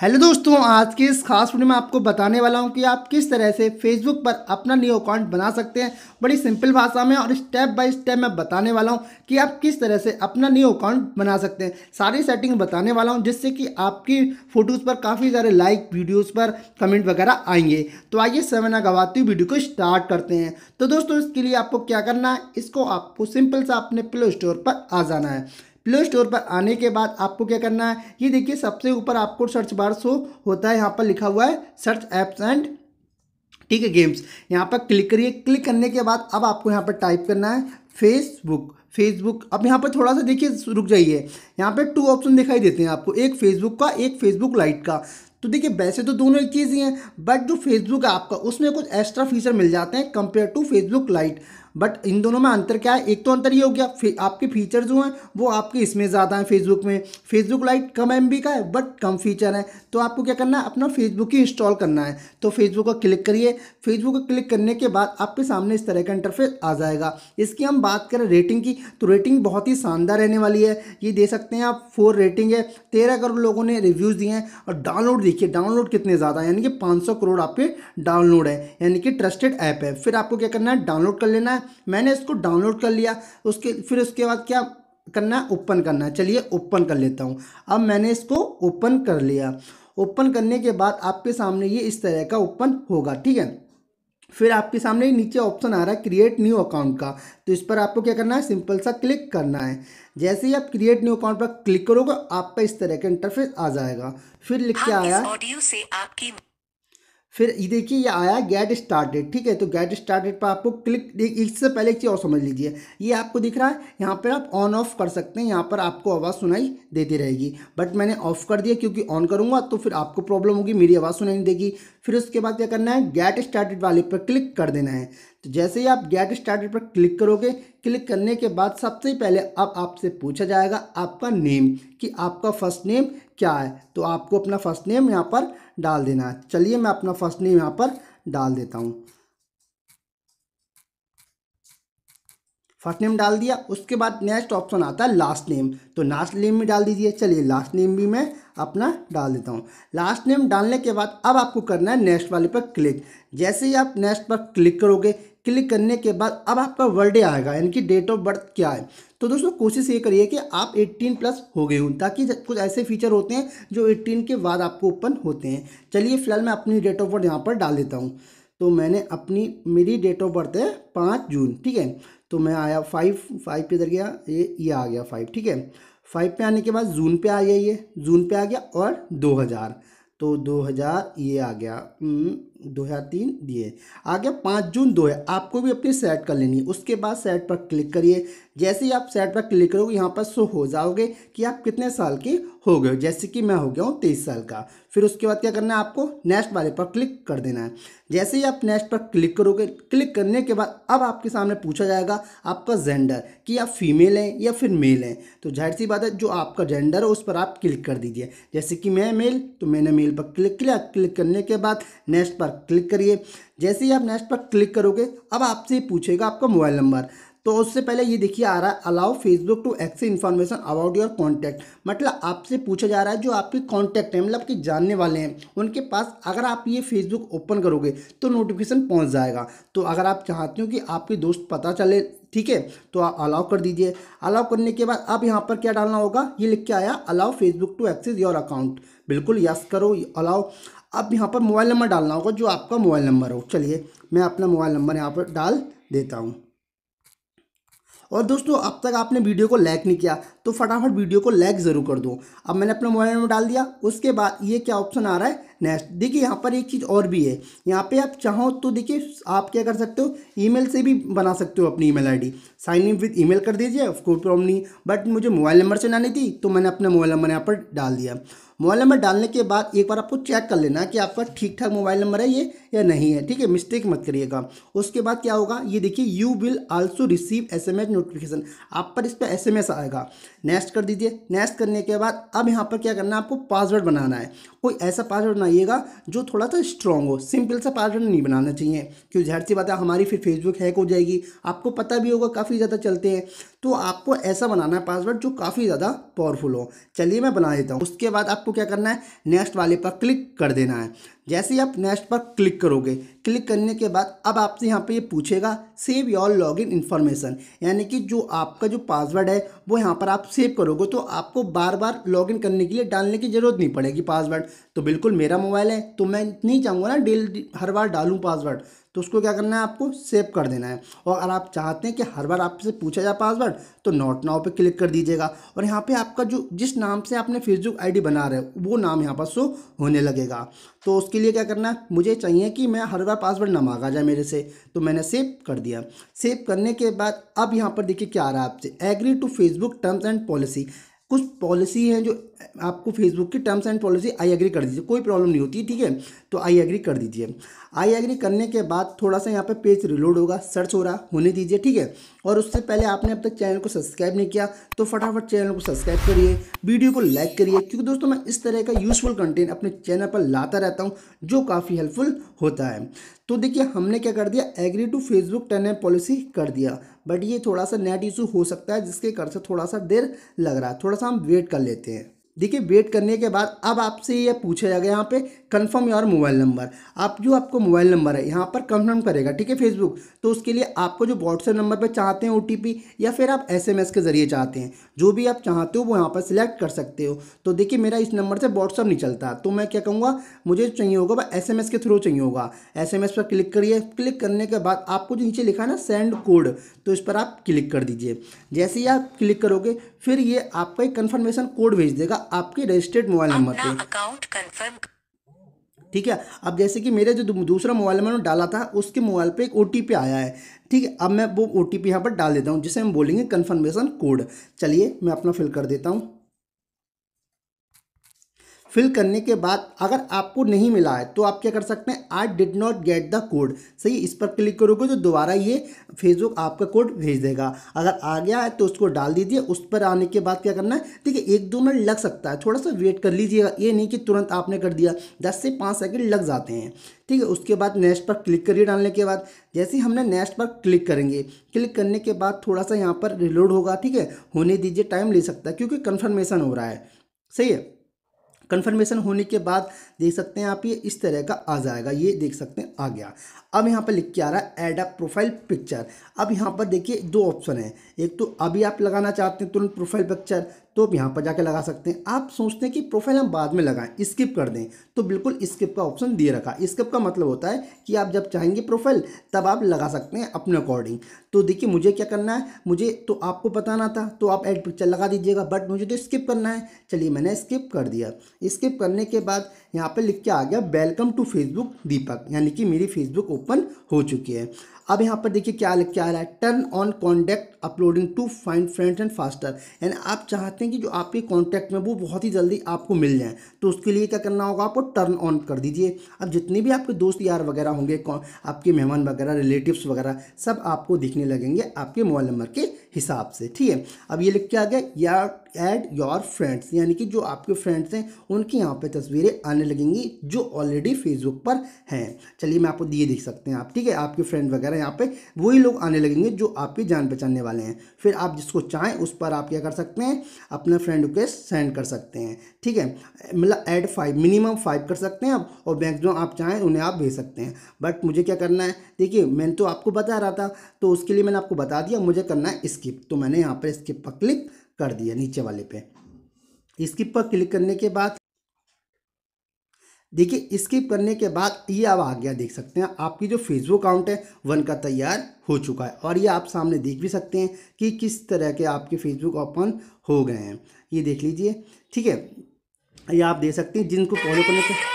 hello दोस्तों आज के इस खास वीडियो में आपको बताने वाला हूं कि आप किस तरह से फेसबुक पर अपना न्यू अकाउंट बना सकते हैं बड़ी सिंपल भाषा में और स्टेप बाय स्टेप मैं बताने वाला हूं कि आप किस तरह से अपना न्यू अकाउंट बना सकते हैं सारी सेटिंग बताने वाला हूं जिससे कि आपकी फ़ोटोज़ पर काफ़ी सारे लाइक वीडियोज़ पर कमेंट वगैरह आएंगे तो आइए समय ना गवाती वीडियो को स्टार्ट करते हैं तो दोस्तों इसके लिए आपको क्या करना है इसको आपको सिंपल सा अपने प्ले स्टोर पर आ जाना है प्ले स्टोर पर आने के बाद आपको क्या करना है ये देखिए सबसे ऊपर आपको सर्च बार शो होता है यहाँ पर लिखा हुआ है सर्च ऐप्स एंड ठीक है गेम्स यहाँ पर क्लिक करिए क्लिक करने के बाद अब आपको यहाँ पर टाइप करना है फेसबुक फेसबुक अब यहाँ पर थोड़ा सा देखिए रुक जाइए यहाँ पर टू ऑप्शन दिखाई देते हैं आपको एक फेसबुक का एक फेसबुक लाइट का तो देखिए वैसे तो दोनों एक चीज़ ही हैं बट जो फेसबुक है आपका उसमें कुछ एक्स्ट्रा फीचर मिल जाते हैं compare to Facebook Lite but इन दोनों में अंतर क्या है एक तो अंतर ये हो गया फे, आपके फीचर जो हैं वो आपके इसमें ज़्यादा हैं फेसबुक में फेसबुक लाइट कम एम का है बट कम फीचर है तो आपको क्या करना है अपना फेसबुक ही इंस्टॉल करना है तो फेसबुक का क्लिक करिए फेसबुक का क्लिक करने के बाद आपके सामने इस तरह का इंटरफेस आ जाएगा इसकी हम बात करें रेटिंग की तो रेटिंग बहुत ही शानदार रहने वाली है ये दे सकते हैं आप फोर रेटिंग है तेरह करोड़ लोगों ने रिव्यूज़ दिए हैं और डाउनलोड देखिए डाउनलोड कितने ज़्यादा यानी कि पाँच करोड़ आपके डाउनलोड है यानी कि ट्रस्टेड ऐप है फिर आपको क्या करना है डाउनलोड कर लेना है मैंने इसको डाउनलोड कर लिया उसके फिर उसके बाद क्या करना है ओपन करना है चलिए ओपन कर लेता हूँ अब मैंने इसको ओपन कर लिया ओपन करने के बाद आपके सामने ये इस तरह का ओपन होगा ठीक है फिर आपके सामने नीचे ऑप्शन आ रहा है क्रिएट न्यू अकाउंट का तो इस पर आपको क्या करना है सिंपल सा क्लिक करना है जैसे ही आप क्रिएट न्यू अकाउंट पर क्लिक करोगे आपका इस तरह का इंटरफेस आ जाएगा फिर लिख के हाँ, आया ऑडियो से आपकी फिर ये देखिए ये आया गेट स्टार्टेड ठीक है तो गेट स्टार्टेड पर आपको क्लिक इससे पहले एक चीज़ और समझ लीजिए ये आपको दिख रहा है यहाँ पर आप ऑन ऑफ कर सकते हैं यहाँ पर आपको आवाज़ सुनाई देती रहेगी बट मैंने ऑफ कर दिया क्योंकि ऑन करूँगा तो फिर आपको प्रॉब्लम होगी मेरी आवाज़ सुनाई नहीं देगी फिर उसके बाद क्या करना है गेट स्टार्टेड वाले पर क्लिक कर देना है तो जैसे ही आप गेट स्टार्टेड पर क्लिक करोगे क्लिक करने के बाद सबसे पहले अब आपसे पूछा जाएगा आपका नेम कि आपका फर्स्ट नेम क्या है तो आपको अपना फर्स्ट नेम यहाँ पर डाल देना है चलिए मैं अपना फर्स्ट नेम यहाँ पर डाल देता हूँ फर्स्ट नेम डाल दिया उसके बाद नेक्स्ट ऑप्शन आता है लास्ट नेम तो लास्ट नेम भी डाल दीजिए चलिए लास्ट नेम भी मैं अपना डाल देता हूँ लास्ट नेम डालने के बाद अब आपको करना है नेक्स्ट वाले पर क्लिक जैसे ही आप नेक्स्ट पर क्लिक करोगे क्लिक करने के बाद अब आपका बर्थडे आएगा यानी कि डेट ऑफ बर्थ क्या है तो दोस्तों कोशिश ये करिए कि आप 18 प्लस हो गए हों ताकि कुछ ऐसे फीचर होते हैं जो 18 के बाद आपको ओपन होते हैं चलिए फिलहाल मैं अपनी डेट ऑफ बर्थ यहाँ पर डाल देता हूँ तो मैंने अपनी मेरी डेट ऑफ बर्थ है पाँच जून ठीक है तो मैं आया फाइव फाइव पे इधर गया ये ये आ गया फाइव ठीक है फाइव पे आने के बाद जून पे आ गया ये जून पे आ गया और दो हज़ार तो दो हज़ार ये आ गया हम्म, दो हज़ार तीन दिए आगे पाँच जून दो है आपको भी अपनी सेट कर लेनी है उसके बाद सेट पर क्लिक करिए जैसे ही आप सेट पर क्लिक करोगे यहाँ पर शो हो जाओगे कि आप कितने साल के हो गए जैसे कि मैं हो गया हूँ तेईस साल का फिर उसके बाद क्या करना है आपको नेक्स्ट वाले पर क्लिक कर देना है जैसे ही आप नेक्स्ट पर क्लिक करोगे क्लिक करने के बाद अब आपके सामने पूछा जाएगा आपका जेंडर कि आप फीमेल हैं या फिर मेल हैं तो जाहिर सी बात है जो आपका जेंडर है उस पर आप क्लिक कर दीजिए जैसे कि मैं मेल तो मैंने मेल पर क्लिक किया क्लिक करने के बाद नेक्स्ट पर पर क्लिक करिए जैसे ही आप नेक्स्ट पर क्लिक करोगे अब आपसे पूछेगा आपका मोबाइल नंबर तो उससे पहले ये देखिए आ रहा है allow Facebook to access information about your contact मतलब आपसे पूछा जा रहा है जो आपके कॉन्टैक्ट हैं मतलब कि जानने वाले हैं उनके पास अगर आप ये फेसबुक ओपन करोगे तो नोटिफिकेशन पहुंच जाएगा तो अगर आप चाहते हो कि आपके दोस्त पता चले ठीक है तो आप अलाउ कर दीजिए अलाउ करने के बाद अब यहाँ पर क्या डालना होगा ये लिख के आया allow Facebook to access your account बिल्कुल यस करो अलाउ अब यहाँ पर मोबाइल नंबर डालना होगा जो आपका मोबाइल नंबर हो चलिए मैं अपना मोबाइल नंबर यहाँ पर डाल देता हूँ और दोस्तों अब तक आपने वीडियो को लाइक नहीं किया तो फटाफट वीडियो को लाइक ज़रूर कर दो अब मैंने अपना मोबाइल नंबर डाल दिया उसके बाद ये क्या ऑप्शन आ रहा है नेक्स्ट देखिए यहाँ पर एक चीज़ और भी है यहाँ पे आप चाहो तो देखिए आप क्या कर सकते हो ईमेल से भी बना सकते हो अपनी email ID sign in with email कर दीजिए कोई प्रॉब्लम नहीं बट मुझे मोबाइल नंबर से लानी थी तो मैंने अपना मोबाइल नंबर यहाँ पर डाल दिया मोबाइल नंबर डालने के बाद एक बार आपको चेक कर लेना कि आपका ठीक ठाक मोबाइल नंबर है ये या नहीं है ठीक है मिस्टेक मत करिएगा उसके बाद क्या होगा ये देखिए you will also receive S M S notification आप पर इस पर एस एम एस आएगा नेक्स्ट कर दीजिए नेक्स्ट करने के बाद अब यहाँ पर क्या करना है आपको पासवर्ड बनाना है कोई ऐसा पासवर्ड बनाइएगा जो थोड़ा सा स्ट्रॉन्ग हो सिंपल सा पासवर्ड नहीं बनाना चाहिए क्यों जहर सी बात है हमारी फिर फेसबुक हैक हो जाएगी आपको पता भी होगा काफ़ी ज़्यादा चलते हैं तो आपको ऐसा बनाना है पासवर्ड जो काफ़ी ज़्यादा पावरफुल हो चलिए मैं बना देता हूँ उसके बाद आपको क्या करना है नेक्स्ट वाले पर क्लिक कर देना है जैसे ही आप नेक्स्ट पर क्लिक करोगे क्लिक करने के बाद अब आपसे यहाँ पे ये यह पूछेगा save your log in information यानी कि जो आपका जो पासवर्ड है वो यहाँ पर आप सेव करोगे तो आपको बार बार लॉग इन करने के लिए डालने की ज़रूरत नहीं पड़ेगी पासवर्ड तो बिल्कुल मेरा मोबाइल है तो मैं नहीं चाहूँगा ना डेली हर बार डालूँ पासवर्ड तो उसको क्या करना है आपको सेव कर देना है और अगर आप चाहते हैं कि हर बार आपसे पूछा जाए पासवर्ड तो नोट नाव पे क्लिक कर दीजिएगा और यहाँ पे आपका जो जिस नाम से आपने फेसबुक आईडी बना रहे वो नाम यहाँ पर शो होने लगेगा तो उसके लिए क्या करना है मुझे चाहिए कि मैं हर बार पासवर्ड ना मांगा जाए मेरे से तो मैंने सेव कर दिया सेव करने के बाद अब यहाँ पर देखिए क्या आ रहा है आपसे agree to Facebook terms and policy कुछ पॉलिसी हैं जो आपको फेसबुक की terms and policy I agree कर दीजिए कोई प्रॉब्लम नहीं होती ठीक है तो आई एग्री कर दीजिए आई एग्री करने के बाद थोड़ा सा यहाँ पे पेज रिलोड होगा सर्च हो रहा होने दीजिए ठीक है और उससे पहले आपने अब तक चैनल को सब्सक्राइब नहीं किया तो फटाफट चैनल को सब्सक्राइब करिए वीडियो को लाइक करिए क्योंकि दोस्तों मैं इस तरह का यूजफुल कंटेंट अपने चैनल पर लाता रहता हूँ जो काफ़ी हेल्पफुल होता है तो देखिए हमने क्या कर दिया agree to Facebook terms and policy कर दिया बट ये थोड़ा सा नेट इशू हो सकता है जिसके कर से थोड़ा सा देर लग रहा है थोड़ा सा हम वेट कर लेते हैं देखिए वेट करने के बाद अब आपसे ये पूछा जाएगा यहाँ पे कन्फर्म योर मोबाइल नंबर आप जो आपको मोबाइल नंबर है यहाँ पर कन्फर्म करेगा ठीक है फेसबुक तो उसके लिए आपको जो व्हाट्सएप नंबर पर चाहते हैं ओ या फिर आप एस के ज़रिए चाहते हैं जो भी आप चाहते हो वो यहाँ पर सिलेक्ट कर सकते हो तो देखिए मेरा इस नंबर से व्हाट्सअप नहीं चलता तो मैं क्या कहूँगा मुझे चाहिए होगा वह एस के थ्रू चाहिए होगा एस पर क्लिक करिए क्लिक करने के बाद आपको जो नीचे लिखा ना सेंड कोड तो इस पर आप क्लिक कर दीजिए जैसे ही आप क्लिक करोगे फिर ये आपका एक कन्फर्मेशन कोड भेज देगा आपके रजिस्टर्ड मोबाइल नंबर पर अकाउंट कन्फर्म ठीक है अब जैसे कि मेरे जो दूसरा मोबाइल मैंने डाला था उसके मोबाइल पे एक ओ आया है ठीक है अब मैं वो ओ टी पी यहाँ पर डाल देता हूँ जिसे हम बोलेंगे कन्फर्मेशन कोड चलिए मैं अपना फिल कर देता हूँ फिल करने के बाद अगर आपको नहीं मिला है तो आप क्या कर सकते हैं I did not get the code सही इस पर क्लिक करोगे तो दोबारा ये फेसबुक आपका कोड भेज देगा अगर आ गया है तो उसको डाल दीजिए उस पर आने के बाद क्या करना है ठीक है एक दो मिनट लग सकता है थोड़ा सा वेट कर लीजिएगा ये नहीं कि तुरंत आपने कर दिया दस से पाँच सेकेंड लग जाते हैं ठीक है उसके बाद नेक्स्ट पर क्लिक करिए डालने के बाद जैसे हमने नेक्स्ट पर क्लिक करेंगे क्लिक करने के बाद थोड़ा सा यहाँ पर रिलोड होगा ठीक है होने दीजिए टाइम ले सकता है क्योंकि कन्फर्मेशन हो रहा है सही है कन्फर्मेशन होने के बाद देख सकते हैं आप ये इस तरह का आ जाएगा ये देख सकते हैं आ गया अब यहाँ पर लिख के आ रहा है एड अ प्रोफाइल पिक्चर अब यहाँ पर देखिए दो ऑप्शन है एक तो अभी आप लगाना चाहते हैं तुरंत प्रोफाइल पिक्चर तो आप यहाँ पर जाके लगा सकते हैं आप सोचते हैं कि प्रोफाइल हम बाद में लगाएं स्किप कर दें तो बिल्कुल स्किप का ऑप्शन दिए रखा स्किप का मतलब होता है कि आप जब चाहेंगे प्रोफाइल तब आप लगा सकते हैं अपने अकॉर्डिंग तो देखिए मुझे क्या करना है मुझे तो आपको बताना था तो आप एड पिक्चर लगा दीजिएगा बट मुझे तो स्किप करना है चलिए मैंने स्किप कर दिया स्किप करने के बाद यहाँ पर लिख के आ गया वेलकम टू फेसबुक दीपक यानी कि मेरी फेसबुक ओपन हो चुकी है अब यहाँ पर देखिए क्या लिख क्या आ रहा है turn on contact uploading to find friends and faster यानी आप चाहते हैं कि जो आपके कॉन्टैक्ट में वो बहुत ही जल्दी आपको मिल जाए तो उसके लिए क्या करना होगा आपको टर्न ऑन कर दीजिए अब जितने भी आपके दोस्त यार वगैरह होंगे आपके मेहमान वगैरह रिलेटिव्स वगैरह सब आपको दिखने लगेंगे आपके मोबाइल नंबर के हिसाब से ठीक है अब ये लिख के आ गया यार एट योर फ्रेंड्स यानी कि जो आपके फ्रेंड्स हैं उनकी यहाँ पे तस्वीरें आने लगेंगी जो ऑलरेडी फेसबुक पर हैं चलिए मैं आपको दिए देख सकते हैं आप ठीक है आपके फ्रेंड वगैरह यहाँ पे वही लोग आने लगेंगे जो आपके जान पहचानने वाले हैं फिर आप जिसको चाहें उस पर आप क्या कर सकते हैं अपना फ्रेंड रिक्वेस्ट सेंड कर सकते हैं ठीक है मतलब एड फाइव मिनिमम फाइव कर सकते हैं आप और मैक्सिमम आप चाहें उन्हें आप भेज सकते हैं बट मुझे क्या करना है देखिए मैंने तो आपको बता रहा था तो उसके लिए मैंने आपको बता दिया मुझे करना है स्किप तो मैंने यहाँ पर स्किप पर क्लिक कर दिया नीचे वाले पे स्किप पर क्लिक करने के बाद देखिए स्किप करने के बाद ये अब आ गया देख सकते हैं आपकी जो फेसबुक अकाउंट है वन का तैयार हो चुका है और ये आप सामने देख भी सकते हैं कि किस तरह के आपके फेसबुक ओपन हो गए हैं ये देख लीजिए ठीक है ये आप देख सकते हैं जिनको फॉलो करने के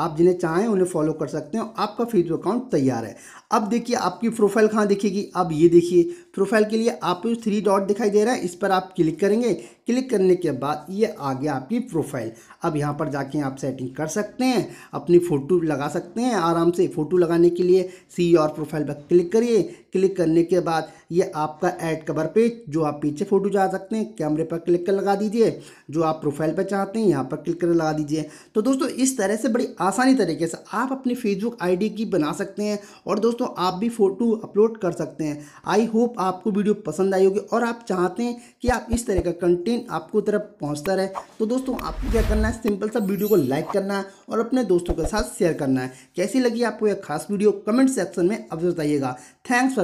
आप जिन्हें चाहें उन्हें फॉलो कर सकते हैं आपका फेसबुक अकाउंट तैयार है अब देखिए आपकी प्रोफाइल कहाँ दिखेगी अब ये देखिए प्रोफाइल के लिए आप थ्री डॉट दिखाई दे रहा है इस पर आप क्लिक करेंगे क्लिक करने के बाद ये आ गया आपकी प्रोफाइल अब यहाँ पर जाके आप सेटिंग कर सकते हैं अपनी फ़ोटो लगा सकते हैं आराम से फ़ोटो लगाने के लिए सी और प्रोफाइल पर क्लिक करिए क्लिक करने के बाद ये आपका ऐड कवर पेज जो आप पीछे फोटो जा सकते हैं कैमरे पर क्लिक कर लगा दीजिए जो आप प्रोफाइल पर चाहते हैं यहाँ पर क्लिक कर लगा दीजिए तो दोस्तों इस तरह से बड़ी आसानी तरीके से आप अपनी फेसबुक आईडी की बना सकते हैं और दोस्तों आप भी फ़ोटो अपलोड कर सकते हैं आई होप आपको वीडियो पसंद आई होगी और आप चाहते हैं कि आप इस तरह का कंटेंट आपको तरफ पहुँचता रहे तो दोस्तों आपको क्या करना है सिंपल सा वीडियो को लाइक करना है और अपने दोस्तों के साथ शेयर करना है कैसी लगी आपको यह खास वीडियो कमेंट सेक्शन में अवश्य बताइएगा थैंक्स फॉर